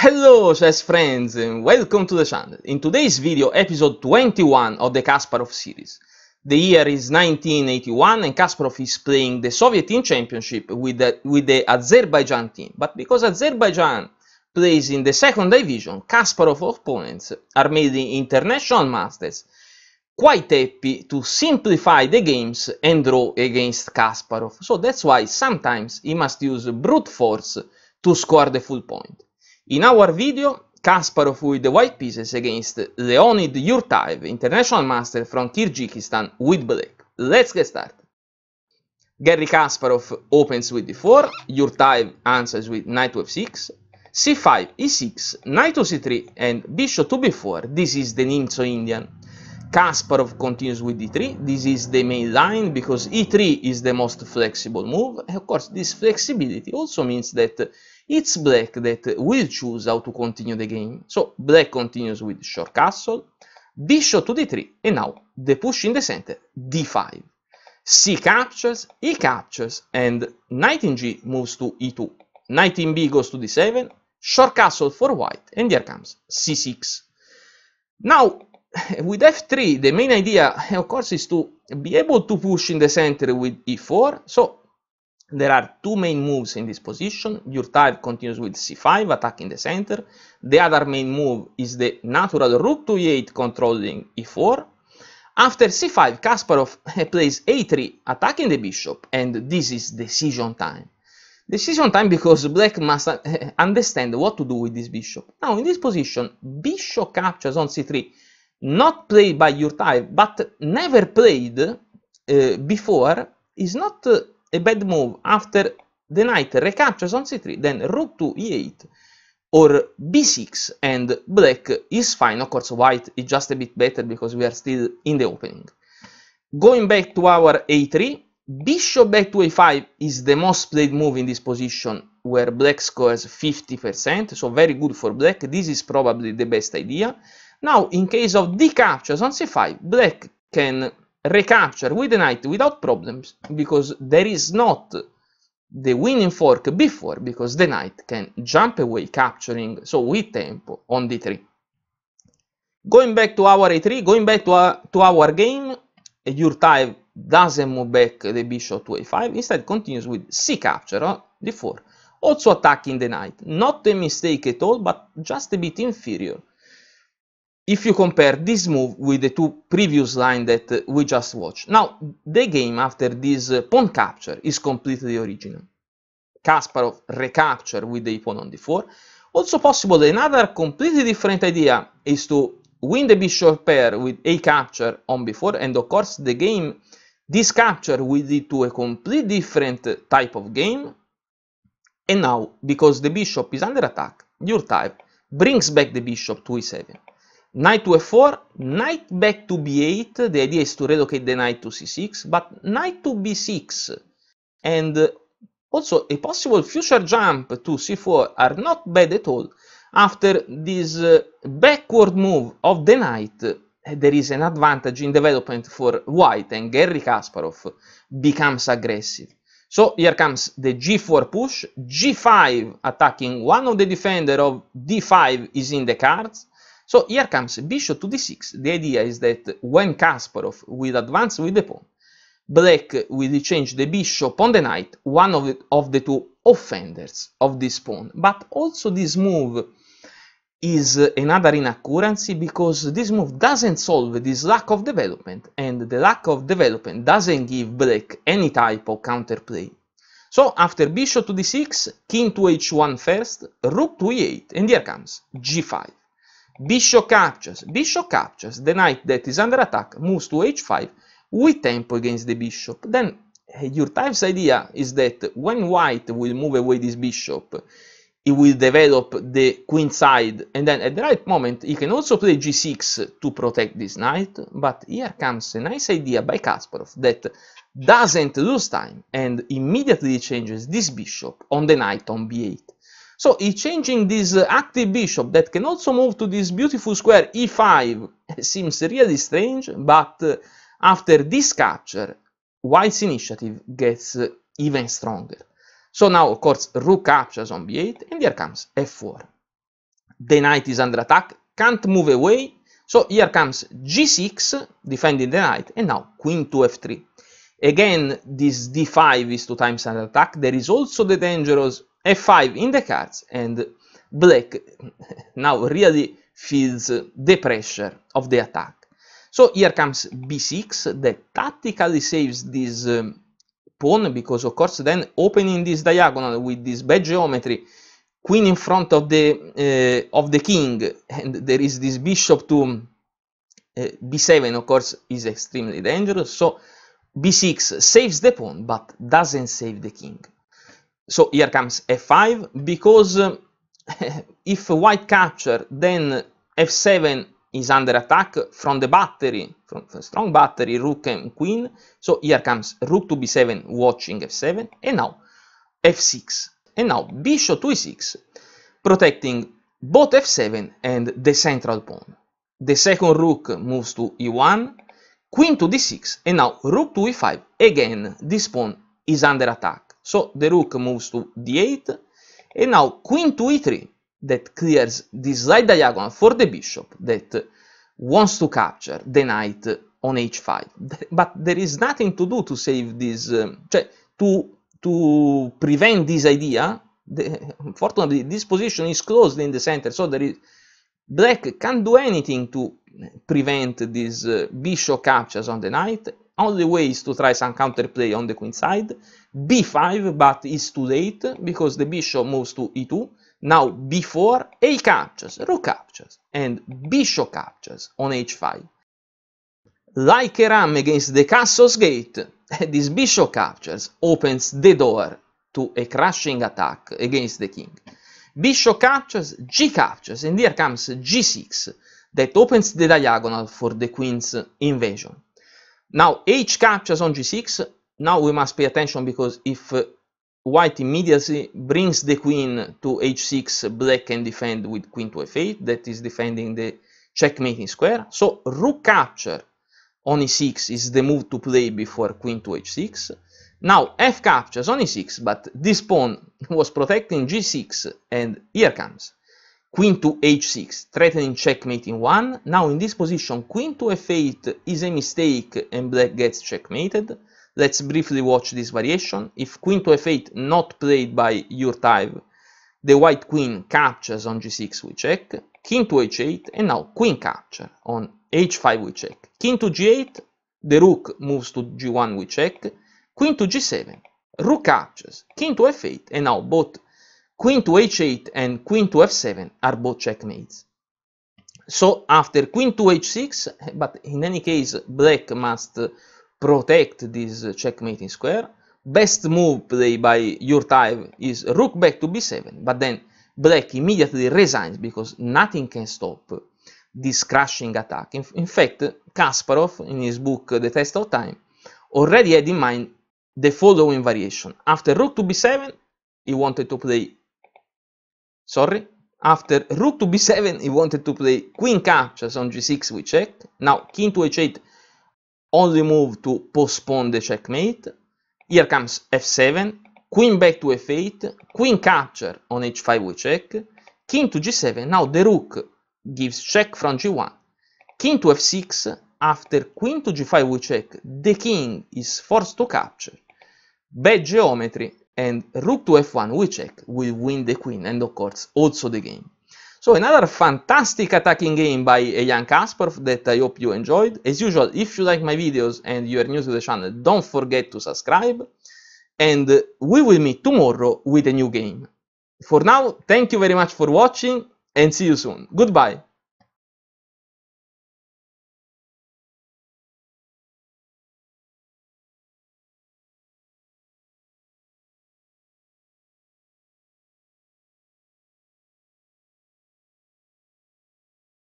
Hello chess friends and welcome to the channel. In today's video, episode 21 of the Kasparov series. The year is 1981 and Kasparov is playing the Soviet team championship with the, with the Azerbaijan team. But because Azerbaijan plays in the second division, Kasparov opponents are made international masters quite happy to simplify the games and draw against Kasparov. So that's why sometimes he must use brute force to score the full point. In our video, Kasparov with the white pieces against Leonid Yurtaev, international master from Kyrgyzstan with black. Let's get started. Gary Kasparov opens with d4, Yurtaev answers with knight to f6, c5, e6, knight to c3, and bishop to b4. This is the Nimzo Indian. Kasparov continues with d3. This is the main line because e3 is the most flexible move. And of course, this flexibility also means that it's black that will choose how to continue the game. So black continues with short castle, bishop to d3, and now the push in the center, d5. C captures, E captures, and knight in G moves to e2. Knight in B goes to d7, short castle for white, and here comes c6. Now, with f3, the main idea, of course, is to be able to push in the center with e4, so there are two main moves in this position. Yurtaev continues with c5, attacking the center. The other main move is the natural rook to e8, controlling e4. After c5, Kasparov plays a3, attacking the bishop, and this is decision time. Decision time because black must understand what to do with this bishop. Now, in this position, bishop captures on c3, not played by Yurtaev, but never played uh, before, is not... Uh, a bad move after the knight recaptures on c3, then rook to e8 or b6 and black is fine. Of course, white is just a bit better because we are still in the opening. Going back to our a3, bishop back to a5 is the most played move in this position where black scores 50%, so very good for black. This is probably the best idea. Now, in case of d captures on c5, black can recapture with the knight without problems because there is not the winning fork before because the knight can jump away capturing so with tempo on d3 going back to our a3 going back to our, uh, to our game time doesn't move back the bishop to a5 instead continues with c capture on d4 also attacking the knight not a mistake at all but just a bit inferior if you compare this move with the two previous lines that we just watched. Now, the game after this uh, pawn capture is completely original. Kasparov recapture with the pawn on d4. Also possible another completely different idea is to win the bishop pair with a capture on b4 and of course the game, this capture will lead to a completely different type of game. And now, because the bishop is under attack, your type brings back the bishop to e7 knight to f4, knight back to b8, the idea is to relocate the knight to c6, but knight to b6 and also a possible future jump to c4 are not bad at all. After this uh, backward move of the knight, there is an advantage in development for white and Gary Kasparov becomes aggressive. So here comes the g4 push, g5 attacking one of the defender of d5 is in the cards, so here comes bishop to d6. The idea is that when Kasparov will advance with the pawn, black will change the bishop on the knight, one of the, of the two offenders of this pawn. But also this move is another inaccuracy because this move doesn't solve this lack of development and the lack of development doesn't give black any type of counterplay. So after bishop to d6, king to h1 first, rook to e8 and here comes g5. Bishop captures. Bishop captures. The knight that is under attack moves to h5 with tempo against the bishop. Then eh, your type's idea is that when white will move away this bishop, he will develop the queen side and then at the right moment he can also play g6 to protect this knight but here comes a nice idea by Kasparov that doesn't lose time and immediately changes this bishop on the knight on b8 so he's changing this uh, active bishop that can also move to this beautiful square e5. seems really strange, but uh, after this capture, white's initiative gets uh, even stronger. So now, of course, rook captures on b8, and here comes f4. The knight is under attack, can't move away, so here comes g6, defending the knight, and now queen to f3. Again, this d5 is two times under attack. There is also the dangerous f5 in the cards and black now really feels the pressure of the attack. So here comes b6 that tactically saves this um, pawn because of course then opening this diagonal with this bad geometry queen in front of the uh, of the king and there is this bishop to um, uh, b7 of course is extremely dangerous so b6 saves the pawn but doesn't save the king so here comes f5 because uh, if white capture then f7 is under attack from the battery from the strong battery rook and queen so here comes rook to b7 watching f7 and now f6 and now bishop to e6 protecting both f7 and the central pawn the second rook moves to e1 queen to d6 and now rook to e5 again this pawn is under attack so the rook moves to d8, and now queen to e3 that clears this side diagonal for the bishop that wants to capture the knight on h5. But there is nothing to do to save this, um, to, to prevent this idea. The, this position is closed in the center, so there is black can't do anything to prevent this uh, bishop captures on the knight only way is to try some counterplay on the queen side. b5, but it's too late because the bishop moves to e2. Now b4, a captures, rook captures, and bishop captures on h5. Like a ram against the castle's gate, this bishop captures opens the door to a crashing attack against the king. Bishop captures, g captures, and here comes g6 that opens the diagonal for the queen's invasion. Now h captures on g6. Now we must pay attention because if uh, white immediately brings the queen to h6, black can defend with queen to f8, that is defending the checkmating square. So rook capture on e6 is the move to play before queen to h6. Now f captures on e6, but this pawn was protecting g6, and here comes queen to h6, threatening checkmate in one. Now in this position, queen to f8 is a mistake and black gets checkmated. Let's briefly watch this variation. If queen to f8 not played by your type, the white queen captures on g6 we check, king to h8 and now queen capture on h5 we check, king to g8, the rook moves to g1 we check, queen to g7, rook captures, king to f8 and now both queen to h8 and queen to f7 are both checkmates. So after queen to h6, but in any case black must protect this checkmating square, best move played by your type is rook back to b7, but then black immediately resigns because nothing can stop this crushing attack. In, in fact, Kasparov, in his book The Test of Time, already had in mind the following variation. After rook to b7, he wanted to play sorry, after rook to b7 he wanted to play queen captures cioè on g6 we checked now king to h8 only move to postpone the checkmate here comes f7 queen back to f8 queen capture on h5 we check king to g7 now the rook gives check from g1 king to f6 after queen to g5 we check the king is forced to capture bad geometry and rook to f1 we check we win the queen and of course also the game so another fantastic attacking game by Jan Kasparov that I hope you enjoyed. As usual, if you like my videos and you are new to the channel, don't forget to subscribe. And we will meet tomorrow with a new game. For now, thank you very much for watching and see you soon. Goodbye.